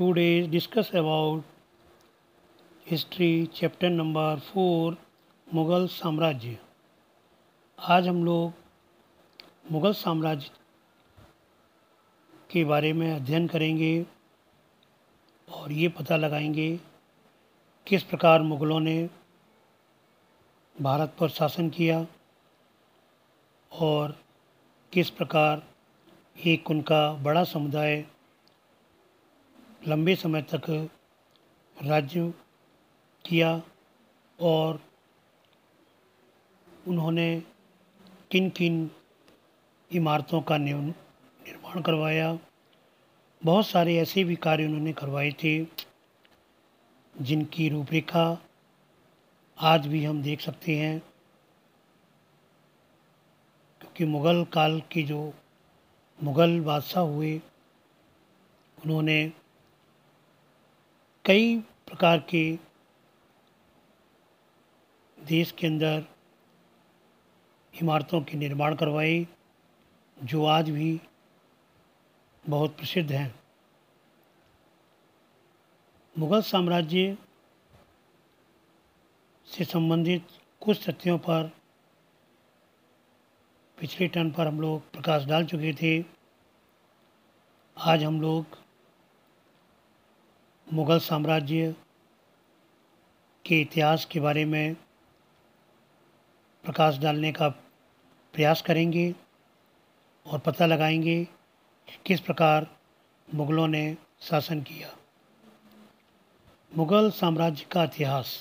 today's discuss about history chapter number four Mughal साम्राज्य आज हम लोग मुग़ल साम्राज्य के बारे में अध्ययन करेंगे और ये पता लगाएंगे किस प्रकार मुग़लों ने भारत पर शासन किया और किस प्रकार एक उनका बड़ा समुदाय लंबे समय तक राज्य किया और उन्होंने किन किन इमारतों का निर्माण करवाया बहुत सारे ऐसे भी कार्य उन्होंने करवाए थे जिनकी रूपरेखा आज भी हम देख सकते हैं क्योंकि मुग़ल काल के जो मुग़ल बादशाह हुए उन्होंने कई प्रकार के देश के अंदर इमारतों के निर्माण करवाए जो आज भी बहुत प्रसिद्ध हैं मुगल साम्राज्य से संबंधित कुछ तथ्यों पर पिछले टर्न पर हम लोग प्रकाश डाल चुके थे आज हम लोग मुग़ल साम्राज्य के इतिहास के बारे में प्रकाश डालने का प्रयास करेंगे और पता लगाएंगे कि किस प्रकार मुग़लों ने शासन किया मुग़ल साम्राज्य का इतिहास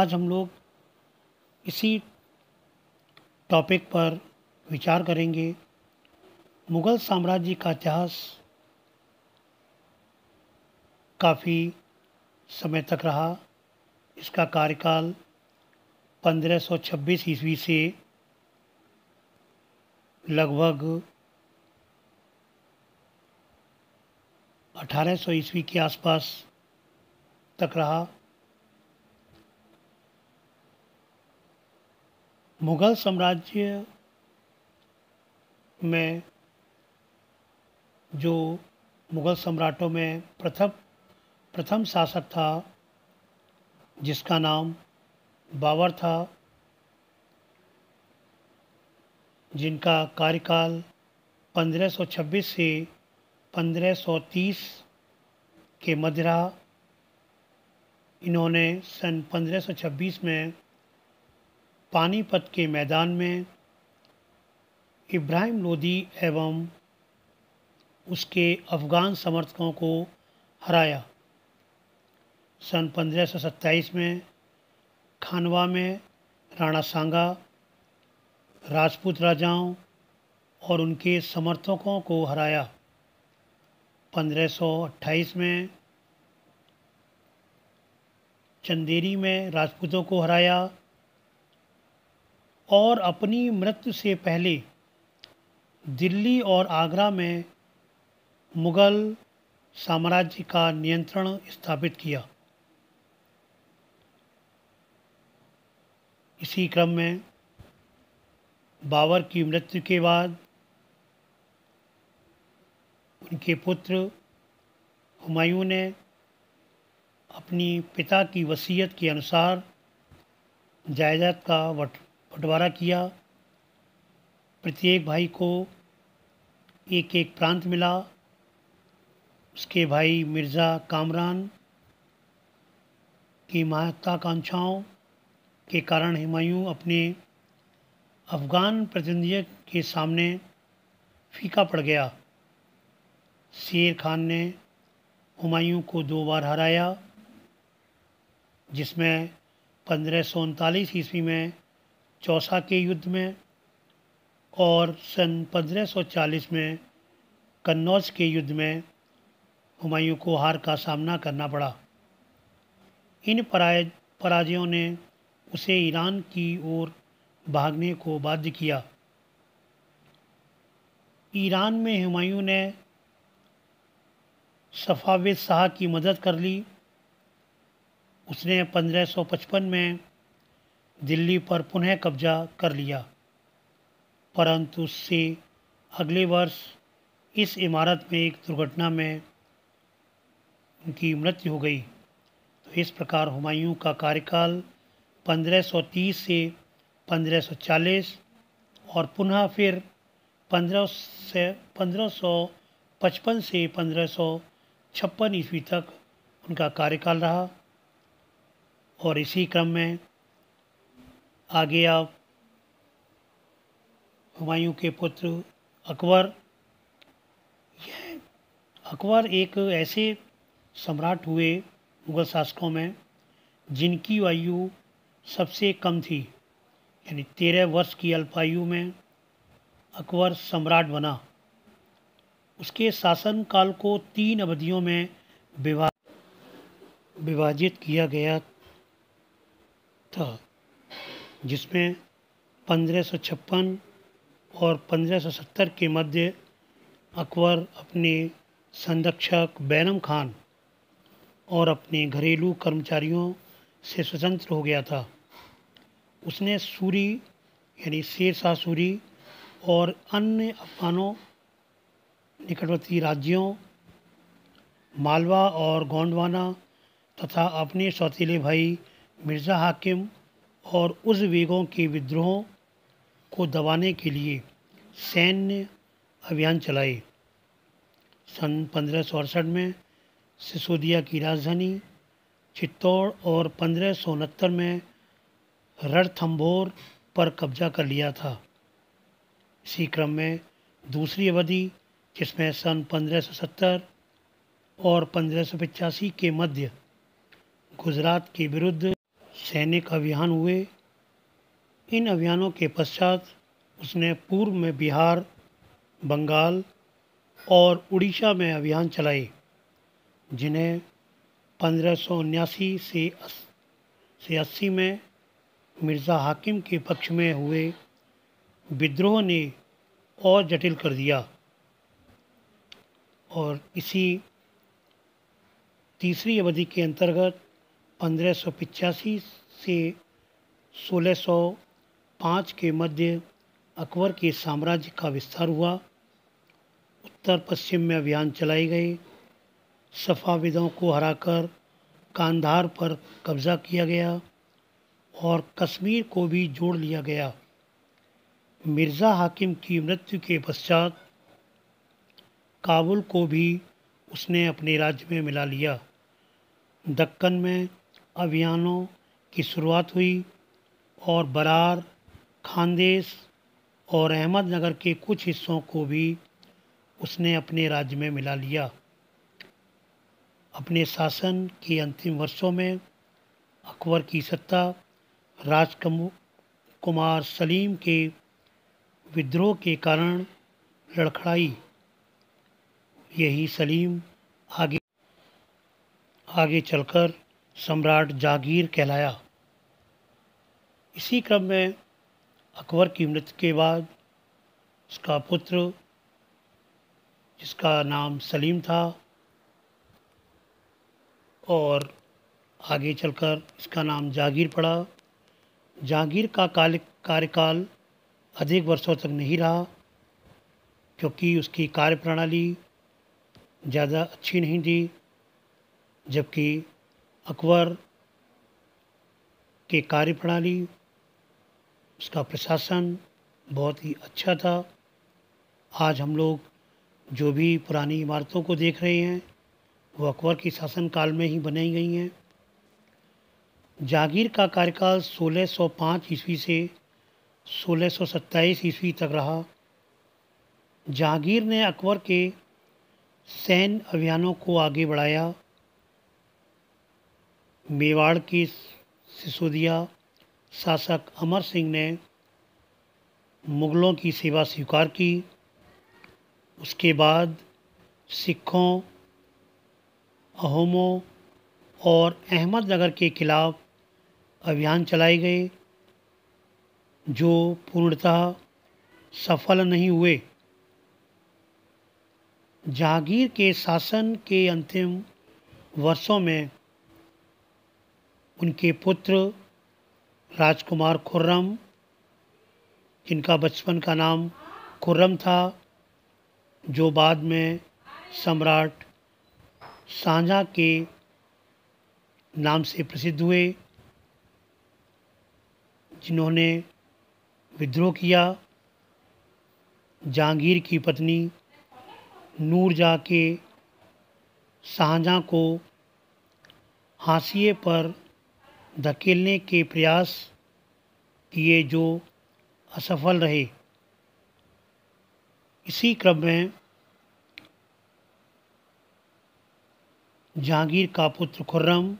आज हम लोग इसी टॉपिक पर विचार करेंगे मुग़ल साम्राज्य का इतिहास काफ़ी समय तक रहा इसका कार्यकाल 1526 ईस्वी से लगभग 1800 ईस्वी के आसपास तक रहा मुगल साम्राज्य में जो मुगल सम्राटों में प्रथम प्रथम शासक था जिसका नाम बाबर था जिनका कार्यकाल 1526 से 1530 के मध्य रहा इन्होंने सन 1526 में पानीपत के मैदान में इब्राहिम लोदी एवं उसके अफ़गान समर्थकों को हराया सन 1527 में खानवा में राणा सांगा राजपूत राजाओं और उनके समर्थकों को हराया 1528 में चंदेरी में राजपूतों को हराया और अपनी मृत्यु से पहले दिल्ली और आगरा में मुग़ल साम्राज्य का नियंत्रण स्थापित किया इसी क्रम में बाबर की मृत्यु के बाद उनके पुत्र हुमायूं ने अपनी पिता की वसीयत के अनुसार जायदाद का बंटवारा किया प्रत्येक भाई को एक एक प्रांत मिला उसके भाई मिर्ज़ा कामरान की महत्वाकांक्षाओं के कारण हुमायूं अपने अफ़गान प्रतिनिधि के सामने फीका पड़ गया शेर खान ने हुमायूं को दो बार हराया जिसमें पंद्रह सौ उनतालीस ईस्वी में चौसा के युद्ध में और सन 1540 में कन्नौज के युद्ध में हुमायूं को हार का सामना करना पड़ा इन पराजयों ने उसे ईरान की ओर भागने को बाध्य किया ईरान में हुमायूं ने सफ़ाविद शाह की मदद कर ली उसने 1555 में दिल्ली पर पुनः कब्जा कर लिया परंतु उससे अगले वर्ष इस इमारत में एक दुर्घटना में उनकी मृत्यु हो गई तो इस प्रकार हुमायूं का कार्यकाल 1530 से 1540 और पुनः फिर 15 से 1555 से 1556 ईस्वी तक उनका कार्यकाल रहा और इसी क्रम में आगे आप हुमायूं के पुत्र अकबर यह अकबर एक ऐसे सम्राट हुए मुगल शासकों में जिनकी आयु सबसे कम थी यानी तेरह वर्ष की अल्पायु में अकबर सम्राट बना उसके शासनकाल को तीन अवधियों में विभा विभाजित किया गया था जिसमें पंद्रह और 1570 के मध्य अकबर अपने संरक्षक बैनम खान और अपने घरेलू कर्मचारियों से स्वतंत्र हो गया था उसने सूरी यानी शेरशाह सूरी और अन्य अफगानों निकटवर्ती राज्यों मालवा और गोंडवाना तथा अपने सौतीले भाई मिर्ज़ा हाकिम और उस वेगों के विद्रोहों को दबाने के लिए सैन्य अभियान चलाए सन पंद्रह में सिसोदिया की राजधानी चित्तौड़ और पंद्रह में रणथंभौर पर कब्जा कर लिया था इसी क्रम में दूसरी अवधि जिसमें सन 1570 और पंद्रह के मध्य गुजरात के विरुद्ध सैनिक अभियान हुए इन अभियानों के पश्चात उसने पूर्व में बिहार बंगाल और उड़ीसा में अभियान चलाए जिन्हें पंद्रह से अस्सी में मिर्ज़ा हाकिम के पक्ष में हुए विद्रोह ने और जटिल कर दिया और इसी तीसरी अवधि के अंतर्गत पंद्रह से 1605 के मध्य अकबर के साम्राज्य का विस्तार हुआ उत्तर पश्चिम में अभियान चलाए गए सफ़ाविदों को हराकर कांधार पर कब्ज़ा किया गया और कश्मीर को भी जोड़ लिया गया मिर्ज़ा हाकिम की मृत्यु के पश्चात काबुल को भी उसने अपने राज्य में मिला लिया दक्कन में अभियानों की शुरुआत हुई और बरार खानदेश और अहमदनगर के कुछ हिस्सों को भी उसने अपने राज्य में मिला लिया अपने शासन के अंतिम वर्षों में अकबर की सत्ता राजकुमार कुमार सलीम के विद्रोह के कारण लड़खड़ाई यही सलीम आगे आगे चलकर सम्राट जागीर कहलाया इसी क्रम में अकबर की मृत्यु के बाद उसका पुत्र जिसका नाम सलीम था और आगे चलकर इसका नाम जागीर पड़ा जहाँगीर का कार्यकाल अधिक वर्षों तक नहीं रहा क्योंकि उसकी कार्य प्रणाली ज़्यादा अच्छी नहीं थी जबकि अकबर के कार्य प्रणाली उसका प्रशासन बहुत ही अच्छा था आज हम लोग जो भी पुरानी इमारतों को देख रहे हैं वो अकबर के शासनकाल में ही बनाई गई हैं जागीर का कार्यकाल 1605 ईस्वी से 1627 ईस्वी तक रहा जागीर ने अकबर के सैन्य अभियानों को आगे बढ़ाया मेवाड़ के सिसोदिया शासक अमर सिंह ने मुग़लों की सेवा स्वीकार की उसके बाद सिखों अहोमों और अहमदनगर के खिलाफ़ अभियान चलाए गए जो पूर्णतः सफल नहीं हुए जहांगीर के शासन के अंतिम वर्षों में उनके पुत्र राजकुमार खुर्रम जिनका बचपन का नाम खुर्रम था जो बाद में सम्राट साझा के नाम से प्रसिद्ध हुए जिन्होंने विद्रोह किया जहांगीर की पत्नी जा के शाहजहाँ को हाशिए पर धकेलने के प्रयास किए जो असफल रहे इसी क्रम में जहांगीर का पुत्र खुर्रम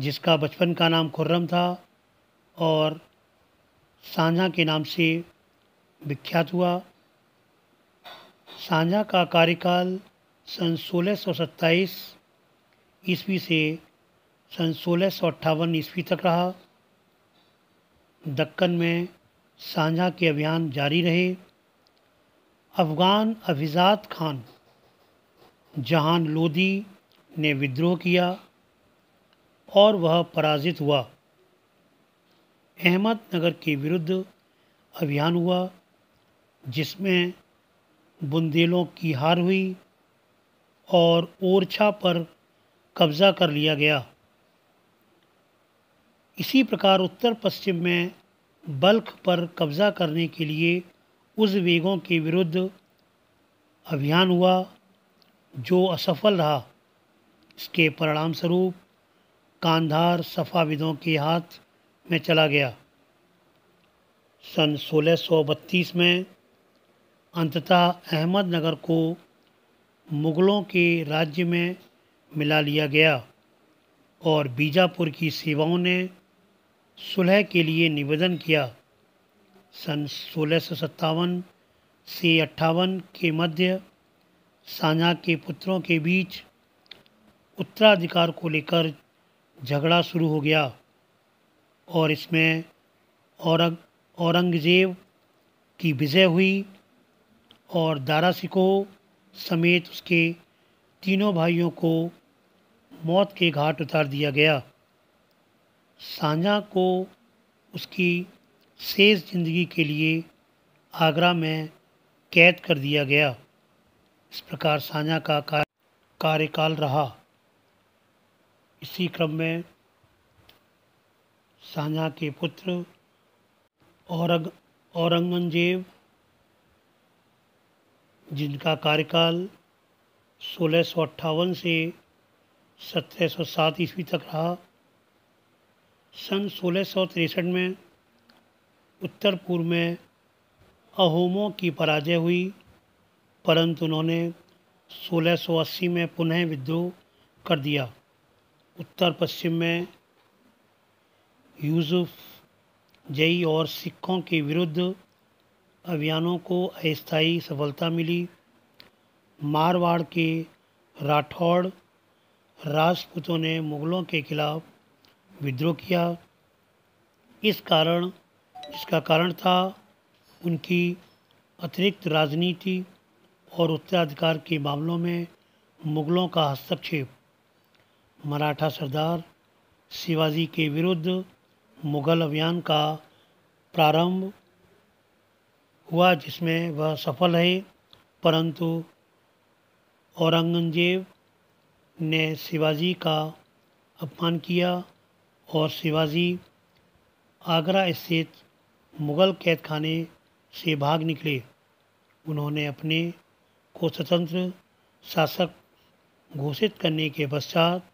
जिसका बचपन का नाम खुर्रम था और सांझा के नाम से विख्यात हुआ सांझा का कार्यकाल सन सोलह सौ सत्ताईस ईस्वी से सन सोलह सौ अट्ठावन ईस्वी तक रहा दक्कन में सांझा के अभियान जारी रहे अफ़गान अभिजात खान जहान लोदी ने विद्रोह किया और वह पराजित हुआ अहमदनगर के विरुद्ध अभियान हुआ जिसमें बुंदेलों की हार हुई और ओरछा पर कब्जा कर लिया गया इसी प्रकार उत्तर पश्चिम में बल्ख पर कब्जा करने के लिए उस वेगों के विरुद्ध अभियान हुआ जो असफल रहा इसके परिणाम स्वरूप कांधार सफाविदों के हाथ में चला गया सन सोलह में अंततः अहमदनगर को मुग़लों के राज्य में मिला लिया गया और बीजापुर की सेवाओं ने सुलह के लिए निवेदन किया सन सोलह से अट्ठावन के मध्य साझा के पुत्रों के बीच उत्तराधिकार को लेकर झगड़ा शुरू हो गया और इसमें औरंग औरंगज़ेब की विजय हुई और दारा सिको समेत उसके तीनों भाइयों को मौत के घाट उतार दिया गया साझा को उसकी शेष ज़िंदगी के लिए आगरा में कैद कर दिया गया इस प्रकार साझा का कार्यकाल रहा इसी क्रम में साझा के पुत्र औरंग औरंगजेब जिनका कार्यकाल सोलह से सत्रह सौ सात ईस्वी तक रहा सन सोलह में उत्तर पूर्व में अहोमों की पराजय हुई परंतु उन्होंने 1680 में पुनः विद्रोह कर दिया उत्तर पश्चिम में यूसुफ जई और सिखों के विरुद्ध अभियानों को अस्थायी सफलता मिली मारवाड़ के राठौड़ राजपूतों ने मुग़लों के खिलाफ विद्रोह किया इस कारण इसका कारण था उनकी अतिरिक्त राजनीति और उत्तराधिकार के मामलों में मुग़लों का हस्तक्षेप मराठा सरदार शिवाजी के विरुद्ध मुग़ल अभियान का प्रारंभ हुआ जिसमें वह सफल रहे परंतु औरंगज़ेब ने शिवाजी का अपमान किया और शिवाजी आगरा स्थित मुग़ल कैद खाने से भाग निकले उन्होंने अपने को स्वतंत्र शासक घोषित करने के पश्चात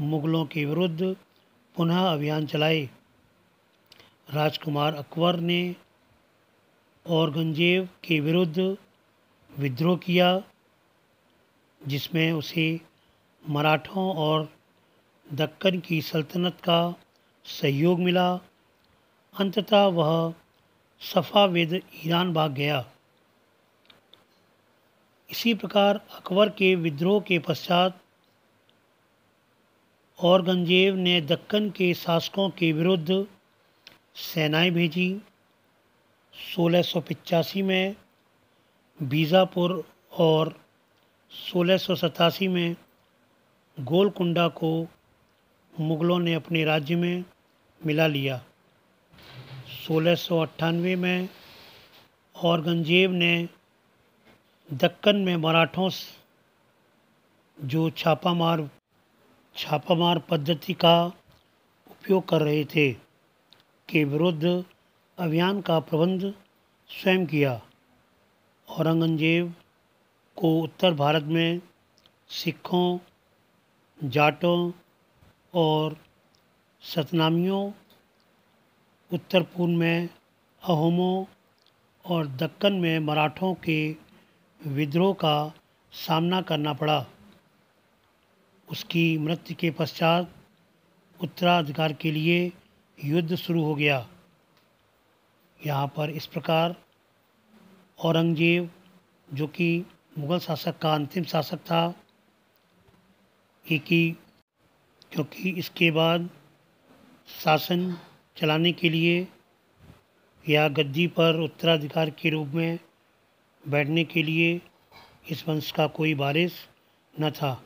मुग़लों के विरुद्ध पुनः अभियान चलाए राजकुमार अकबर ने औरंगजेब के विरुद्ध विद्रोह किया जिसमें उसे मराठों और दक्कन की सल्तनत का सहयोग मिला अंततः वह सफ़ाविद ईरान भाग गया इसी प्रकार अकबर के विद्रोह के पश्चात औरंगजेब ने दक्कन के शासकों के विरुद्ध सेनाएं भेजी सोलह सौ पचासी में बीजापुर और सोलह सौ सतासी में गोलकुंडा को मुग़लों ने अपने राज्य में मिला लिया सोलह सौ अट्ठानवे में औरंगजेब ने दक्कन में मराठों जो छापामार छापामार पद्धति का उपयोग कर रहे थे के विरुद्ध अभियान का प्रबंध स्वयं किया औरंगजेब को उत्तर भारत में सिखों जाटों और सतनामियों उत्तर पूर्व में अहोमों और दक्कन में मराठों के विद्रोह का सामना करना पड़ा उसकी मृत्यु के पश्चात उत्तराधिकार के लिए युद्ध शुरू हो गया यहाँ पर इस प्रकार औरंगजेब जो कि मुग़ल शासक का अंतिम शासक था एक ही क्योंकि इसके बाद शासन चलाने के लिए या गद्दी पर उत्तराधिकार के रूप में बैठने के लिए इस वंश का कोई वारिस न था